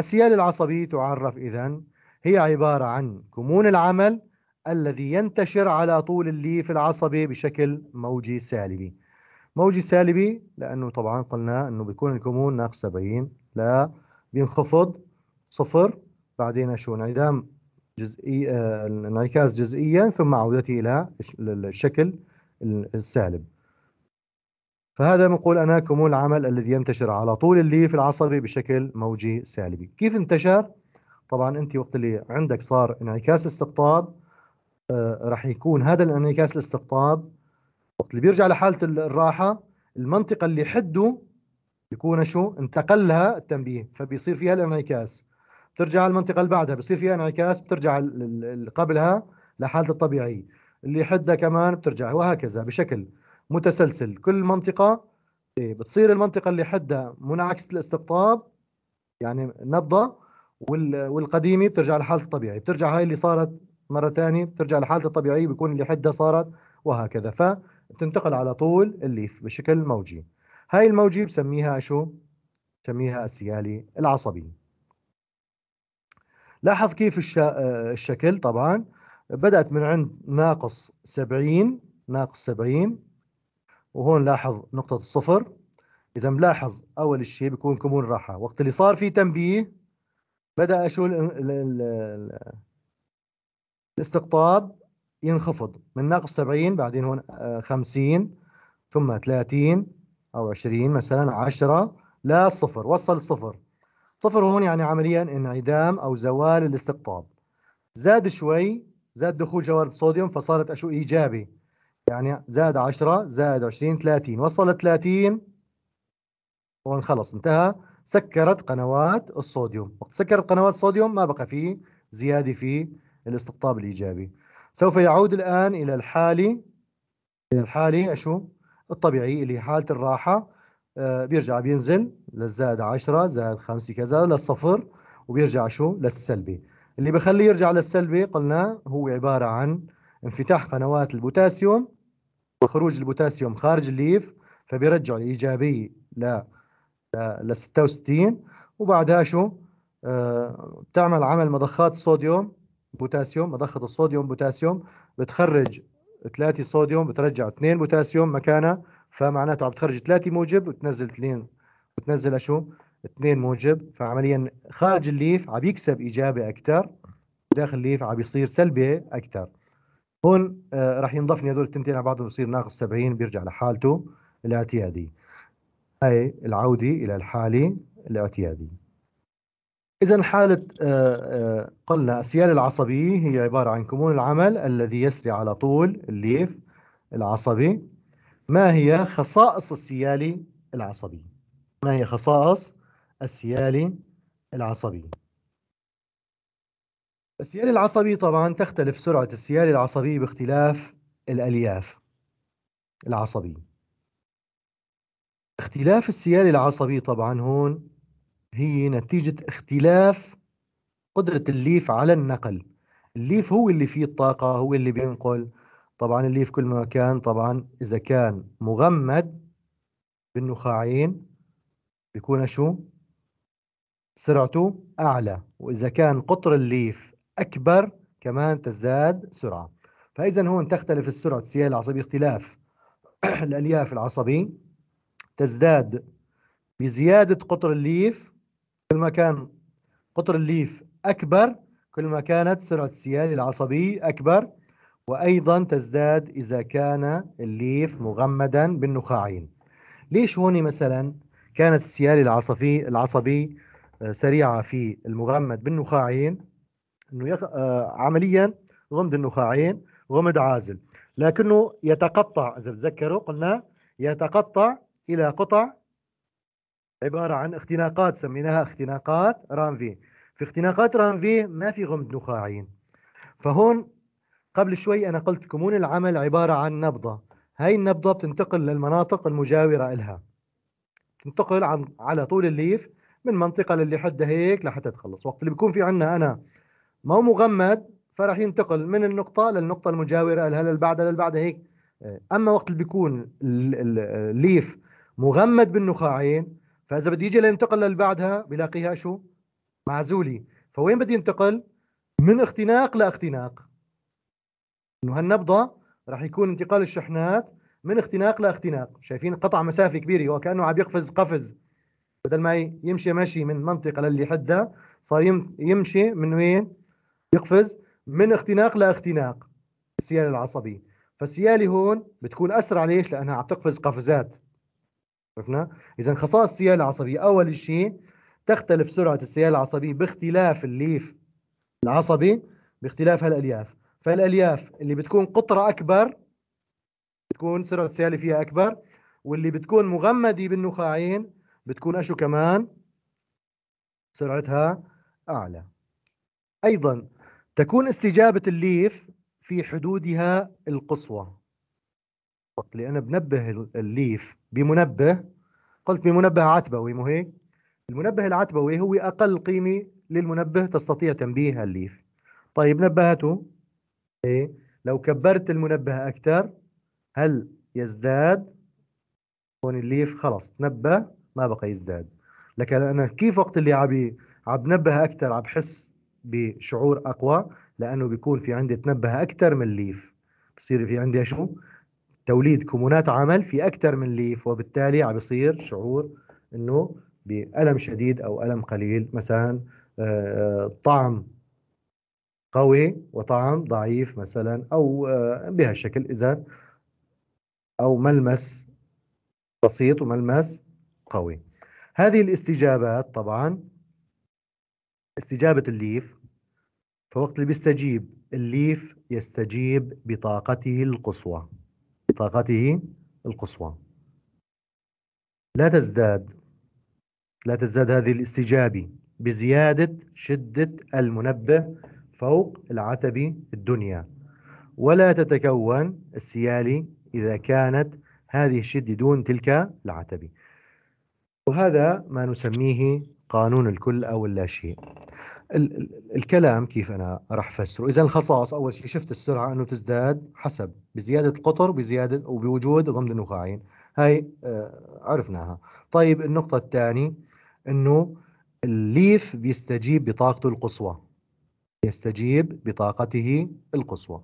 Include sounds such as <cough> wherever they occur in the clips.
السيال العصبي تعرف إذا هي عبارة عن كمون العمل الذي ينتشر على طول الليف العصبي بشكل موجي سالبي موجي سالبي لأنه طبعا قلنا أنه بيكون الكمون ناقص 70 لا بينخفض صفر بعدين شو انعدام جزئي آه، انعكاس جزئيا ثم عودته إلى الشكل السالب فهذا نقول كمون العمل الذي ينتشر على طول الليف العصبي بشكل موجي سالبي كيف انتشر؟ طبعا أنت وقت اللي عندك صار انعكاس استقطاب آه، راح يكون هذا الانعكاس الاستقطاب وقت اللي بيرجع لحالة الراحة المنطقة اللي حده يكون شو؟ انتقل لها التنبيه فبيصير فيها الانعكاس بترجع المنطقة اللي بعدها بصير فيها انعكاس بترجع اللي قبلها لحالة الطبيعية اللي حده كمان بترجع وهكذا بشكل متسلسل كل منطقه بتصير المنطقه اللي حدها منعكس الاستقطاب يعني نبضه والقديمه بترجع لحالة الطبيعيه بترجع هاي اللي صارت مره ثانيه بترجع لحالة الطبيعيه بيكون اللي حدها صارت وهكذا فتنتقل على طول الليف بشكل موجي هاي الموجي بسميها شو بسميها السيالي العصبي لاحظ كيف الش... الشكل طبعا بدأت من عند ناقص 70 ناقص 70 وهون لاحظ نقطة الصفر إذا ملاحظ أول شيء بيكون كمون راحة وقت اللي صار في تنبيه بدأ شو الاستقطاب ينخفض من ناقص 70 بعدين هون 50 آه، ثم 30 أو 20 مثلا 10 لا صفر وصل صفر صفر هون يعني عمليا انعدام أو زوال الاستقطاب زاد شوي زاد دخول جوارد الصوديوم فصارت أشو إيجابي يعني زائد 10 زائد 20 30 وصلت 30 هون خلص انتهى سكرت قنوات الصوديوم وقت سكرت قنوات الصوديوم ما بقى فيه زيادة في الاستقطاب الإيجابي سوف يعود الآن إلى الحالي إلى الحالي شو الطبيعي اللي حالة الراحة آه بيرجع بينزل للزائد 10 زائد 5 كذا للصفر وبيرجع شو للسلبي اللي بخليه يرجع للسلبي قلنا هو عبارة عن انفتاح قنوات البوتاسيوم وخروج البوتاسيوم خارج الليف فبيرجع الايجابي ل ل 66 وبعدها شو آه، بتعمل عمل مضخات صوديوم بوتاسيوم مضخه الصوديوم بوتاسيوم بتخرج 3 صوديوم بترجع 2 بوتاسيوم مكانها فمعناته عم بتخرج 3 موجب وتنزل 2 وتنزل شو 2 موجب فعمليا خارج الليف عم يكسب ايجابي اكثر داخل الليف عم بيصير سلبي اكثر هون آه، راح ينضفني هذول التنتين على بعضهم يصير ناقص 70 بيرجع لحالته الاعتيادي هاي العودة إلى الحالة الاعتيادي إذا حالة آه، آه، قلنا السيالة العصبية هي عبارة عن كمون العمل الذي يسري على طول الليف العصبي ما هي خصائص السيالة العصبية؟ ما هي خصائص السيالة العصبية؟ السيالة العصبي طبعا تختلف سرعة السيالة العصبي باختلاف الألياف العصبية اختلاف السيالة العصبي طبعا هون هي نتيجة اختلاف قدرة الليف على النقل الليف هو اللي فيه الطاقة هو اللي بينقل طبعا الليف كل ما كان طبعا إذا كان مغمد بالنخاعين بيكون شو سرعته أعلى وإذا كان قطر الليف أكبر كمان تزداد سرعة فإذا هون تختلف السرعة السيال العصبي اختلاف <clears throat> الألياف العصبي تزداد بزيادة قطر الليف كل ما كان قطر الليف أكبر كل ما كانت سرعة السيال العصبي أكبر وأيضا تزداد إذا كان الليف مغمدا بالنخاعين ليش هون مثلا كانت السيال العصبي العصبي آه، سريعة في المغمد بالنخاعين انه يق... آه عمليا غمد النخاعين غمد عازل لكنه يتقطع اذا بتذكروا قلنا يتقطع الى قطع عباره عن اختناقات سميناها اختناقات رام في اختناقات في ما في غمد نخاعين فهون قبل شوي انا قلت كمون العمل عباره عن نبضه هاي النبضه بتنتقل للمناطق المجاوره لها تنتقل عن على طول الليف من منطقه للي حدها هيك لحتى تخلص وقت اللي بيكون في عندنا انا ما هو مغمد فراح ينتقل من النقطة للنقطة المجاورة لها للبعدة للبعدة هيك آه، أما وقت اللي بيكون الليف مغمد بالنخاعين فإذا بده يجي لينتقل للبعدها بلاقيها شو معزولة فوين بده ينتقل من اختناق لاختناق انه هالنبضه راح يكون انتقال الشحنات من اختناق لاختناق شايفين قطع مسافه كبيره وكانه عم يقفز قفز بدل ما يمشي مشي من منطقه للي حدها صار يمشي من وين يقفز من اختناق لاختناق السيال العصبي فالسيالي هون بتكون اسرع ليش؟ لانها عم تقفز قفزات عرفنا؟ اذا خصائص السيالة العصبية اول شيء تختلف سرعة السيالة العصبية باختلاف الليف العصبي باختلاف هالالياف فالالياف اللي بتكون قطرة اكبر بتكون سرعة السيالة فيها اكبر واللي بتكون مغمدة بالنخاعين بتكون اشو كمان سرعتها اعلى ايضا تكون استجابة الليف في حدودها القصوى أنا بنبه الليف بمنبه قلت بمنبه عتبوي مو هيك المنبه العتبوي هو أقل قيمة للمنبه تستطيع تنبيه الليف طيب نبهته إيه؟ لو كبرت المنبه أكثر هل يزداد هون الليف خلص تنبه ما بقى يزداد لكن أنا كيف وقت اللي عبي عم بنبه أكثر عم بحس بشعور اقوى لانه بيكون في عندي تنبه اكثر من ليف بصير في عندي شو توليد كمونات عمل في اكثر من ليف وبالتالي عم بصير شعور انه بألم شديد او ألم قليل مثلا آه، طعم قوي وطعم ضعيف مثلا او آه، بهالشكل اذا او ملمس بسيط وملمس قوي هذه الاستجابات طبعا استجابة الليف فوقت اللي بيستجيب الليف يستجيب بطاقته القصوى بطاقته القصوى لا تزداد لا تزداد هذه الاستجابة بزيادة شدة المنبه فوق العتبة الدنيا ولا تتكون السيالي إذا كانت هذه الشدة دون تلك العتبة وهذا ما نسميه قانون الكل او لا شيء الكلام كيف انا راح افسره اذا الخصائص اول شيء شفت السرعه انه تزداد حسب بزياده القطر بزياده وبوجود غمض النخاعين هاي آه، عرفناها طيب النقطه الثانيه انه الليف بيستجيب بطاقته القصوى يستجيب بطاقته القصوى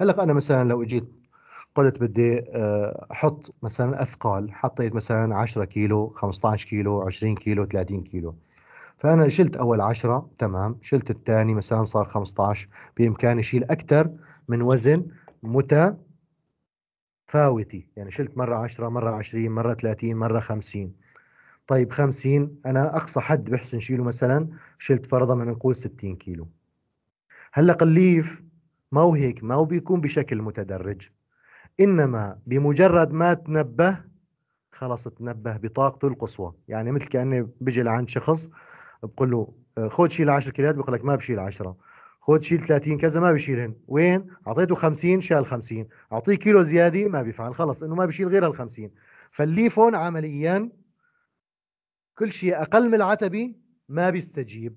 هلا انا مثلا لو اجيت قلت بدي آه، احط مثلا اثقال حطيت مثلا 10 كيلو 15 كيلو 20 كيلو 30 كيلو فانا شلت اول 10 تمام شلت الثاني مثلا صار 15 بامكاني اشيل اكثر من وزن متفاوتي يعني شلت مره 10 مره 20 مره 30 مره 50 طيب 50 انا اقصى حد بحسن شيله مثلا شلت فرضا من نقول 60 كيلو هلا قليف ما هو هيك ما هو بيكون بشكل متدرج إنما بمجرد ما تنبه خلص تنبه بطاقته القصوى يعني مثل كأني بجي لعند شخص بقول له آه، خذ شيل 10 كيلات بقول لك ما بشيل 10 خذ شيل 30 كذا ما بشيلهن وين اعطيته 50 شال 50 اعطيه كيلو زياده ما بيفعل خلص انه ما بشيل غير ال 50 فالليفون عمليا كل شيء اقل من العتبه ما بيستجيب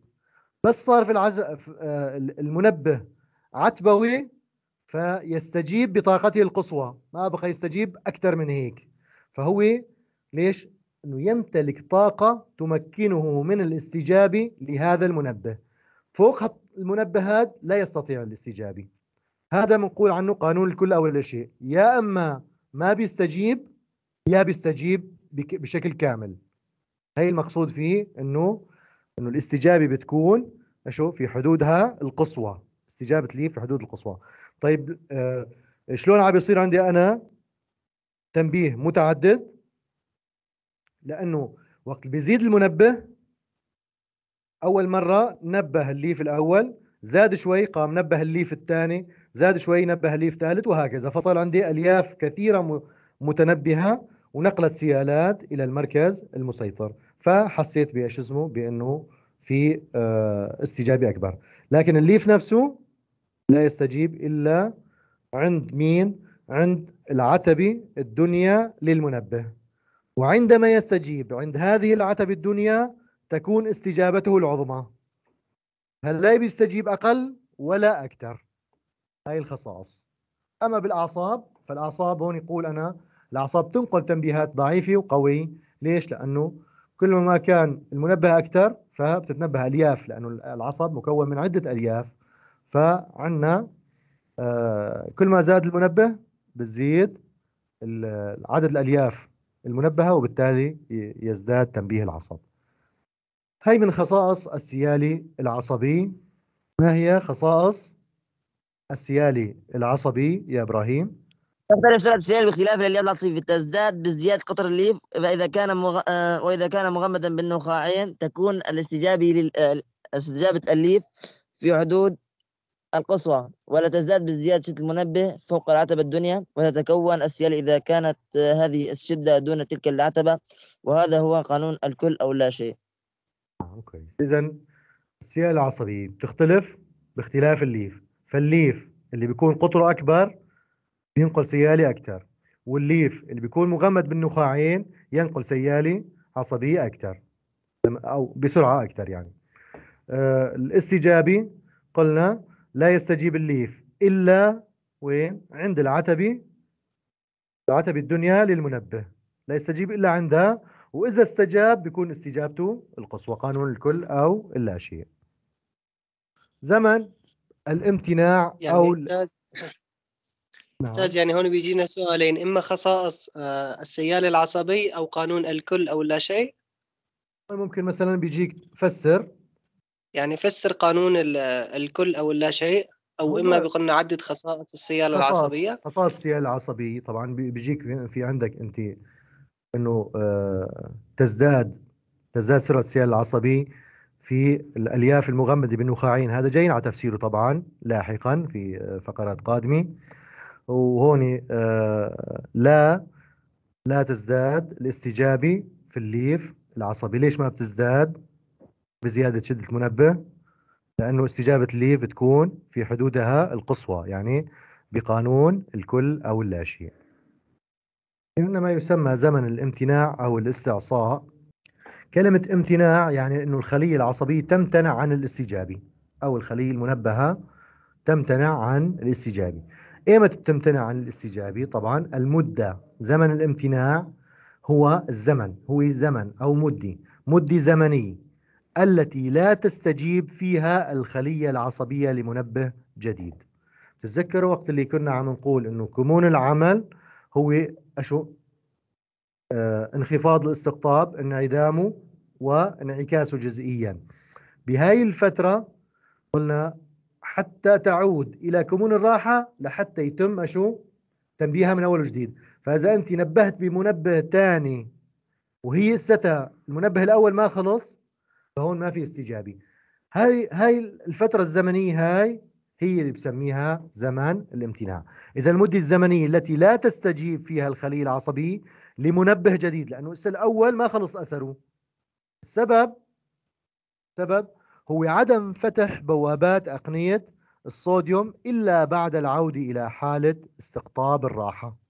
بس صار في العز... آه، المنبه عتبوي فيستجيب بطاقته القصوى ما بقى يستجيب أكثر من هيك فهو ليش أنه يمتلك طاقة تمكنه من الاستجابة لهذا المنبه فوق المنبهات لا يستطيع الاستجابة هذا بنقول عنه قانون الكل أو لا شيء يا أما ما بيستجيب يا بيستجيب بشكل كامل هي المقصود فيه أنه أنه الاستجابة بتكون شو في حدودها القصوى استجابة لي في حدود القصوى طيب آه، شلون عم بيصير عندي انا تنبيه متعدد لانه وقت بيزيد المنبه اول مره نبه الليف الاول زاد شوي قام نبه الليف الثاني زاد شوي نبه الليف الثالث وهكذا فصار عندي الياف كثيره متنبهه ونقلت سيالات الى المركز المسيطر فحسيت بشو اسمه بانه في آه، استجابه اكبر لكن الليف نفسه لا يستجيب إلا عند مين؟ عند العتبة الدنيا للمنبه وعندما يستجيب عند هذه العتبة الدنيا تكون استجابته العظمى هل لا بيستجيب أقل ولا أكثر هاي الخصائص أما بالأعصاب فالأعصاب هون يقول أنا الأعصاب تنقل تنبيهات ضعيفة وقوية ليش؟ لأنه كل ما كان المنبه أكثر فبتتنبه ألياف لأنه العصب مكون من عدة ألياف فعندنا آه، كل ما زاد المنبه بتزيد عدد الالياف المنبهه وبالتالي يزداد تنبيه العصب هي من خصائص السيالي العصبي ما هي خصائص السيالي العصبي يا ابراهيم تختلف سرعه السيالي بخلاف الالياف العصبي تزداد بازدياد قطر الليف فاذا كان مغ... آه، واذا كان مغمدا بالنخاعين تكون الاستجابه لل... آه، استجابه الليف في حدود القصوى ولا تزداد بزيادة المنبه فوق العتبة الدنيا وتتكون السيال إذا كانت هذه الشدة دون تلك العتبة وهذا هو قانون الكل أو لا شيء آه، أوكي إذا السيال العصبية بتختلف باختلاف الليف فالليف اللي بيكون قطره أكبر بينقل سيالي أكثر والليف اللي بيكون مغمد بالنخاعين ينقل سيالي عصبية أكثر أو بسرعة أكثر يعني آه الاستجابة قلنا لا يستجيب الليف إلا وين عند العتبي العتبي الدنيا للمنبه لا يستجيب إلا عندها وإذا استجاب بيكون استجابته القصوى قانون الكل أو اللاشيء زمن الامتناع يعني أو نعم. استاذ يعني هون بيجينا سؤالين اما خصائص آه، السيال العصبي او قانون الكل او اللاشيء ممكن مثلا بيجيك فسر يعني فسر قانون الكل او اللا شيء او اما بقلنا عدد خصائص السياله خصائص العصبيه خصائص السياله العصبيه طبعا بيجيك في عندك انت انه آه، تزداد تزداد سرعه السياله العصبيه في الالياف المغمده بالنخاعين هذا جايين على تفسيره طبعا لاحقا في فقرات قادمه وهون آه، لا لا تزداد الاستجابه في الليف العصبي ليش ما بتزداد بزيادة شدة المنبه لأنه استجابة اللي بتكون في حدودها القصوى يعني بقانون الكل أو اللاشيء إنما هنا ما يسمى زمن الامتناع أو الاستعصاء كلمة امتناع يعني أنه الخلية العصبية تمتنع عن الاستجابة أو الخلية المنبهة تمتنع عن الاستجابة إيمتى بتمتنع عن الاستجابة؟ طبعا المدة زمن الامتناع هو الزمن هو الزمن أو مدة مدة زمنية التي لا تستجيب فيها الخلية العصبية لمنبه جديد تتذكروا وقت اللي كنا عم نقول انه كمون العمل هو اشو آه انخفاض الاستقطاب انعدامه وانعكاسه جزئيا بهاي الفترة قلنا حتى تعود إلى كمون الراحة لحتى يتم أشو تنبيهها من أول وجديد فإذا أنت نبهت بمنبه ثاني وهي الستا المنبه الأول ما خلص فهون ما في استجابه هاي هاي الفتره الزمنيه هاي هي اللي بسميها زمان الامتناع اذا المده الزمنيه التي لا تستجيب فيها الخليه العصبيه لمنبه جديد لانه هسه الاول ما خلص اثره السبب السبب هو عدم فتح بوابات اقنيه الصوديوم الا بعد العوده الى حاله استقطاب الراحه